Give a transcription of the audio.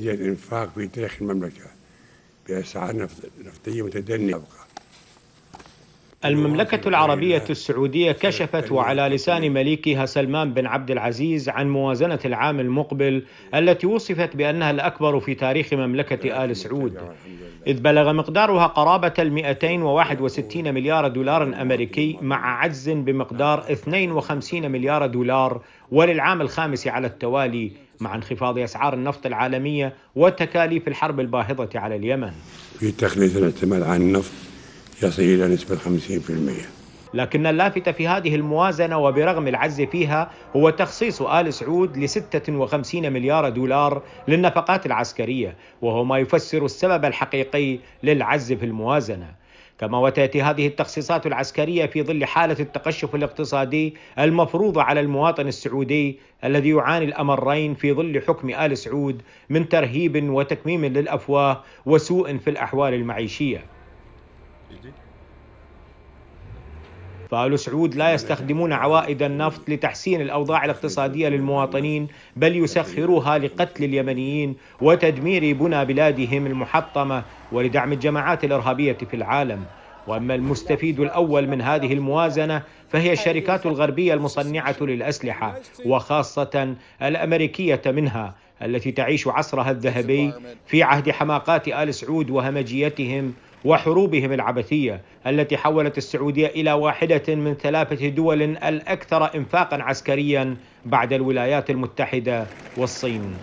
هي الإنفاق في تاريخ المملكة بأسعار نفطية متدنية المملكة العربية السعودية كشفت وعلى لسان مليكها سلمان بن عبد العزيز عن موازنة العام المقبل التي وصفت بأنها الأكبر في تاريخ مملكة آل سعود إذ بلغ مقدارها قرابة ال 261 مليار دولار أمريكي مع عجز بمقدار 52 مليار دولار وللعام الخامس على التوالي مع انخفاض أسعار النفط العالمية وتكاليف الحرب الباهظة على اليمن في تقليل الاعتماد على النفط يصل إلى نسبة 50% لكن اللافت في هذه الموازنة وبرغم العز فيها هو تخصيص آل سعود ل 56 مليار دولار للنفقات العسكرية وهو ما يفسر السبب الحقيقي للعز في الموازنة كما وتأتي هذه التخصيصات العسكرية في ظل حالة التقشف الاقتصادي المفروض على المواطن السعودي الذي يعاني الأمرين في ظل حكم آل سعود من ترهيب وتكميم للأفواه وسوء في الأحوال المعيشية فآل سعود لا يستخدمون عوائد النفط لتحسين الأوضاع الاقتصادية للمواطنين بل يسخروها لقتل اليمنيين وتدمير بنى بلادهم المحطمة ولدعم الجماعات الإرهابية في العالم وأما المستفيد الأول من هذه الموازنة فهي الشركات الغربية المصنعة للأسلحة وخاصة الأمريكية منها التي تعيش عصرها الذهبي في عهد حماقات آل سعود وهمجيتهم وحروبهم العبثية التي حولت السعودية إلى واحدة من ثلاثة دول الأكثر إنفاقا عسكريا بعد الولايات المتحدة والصين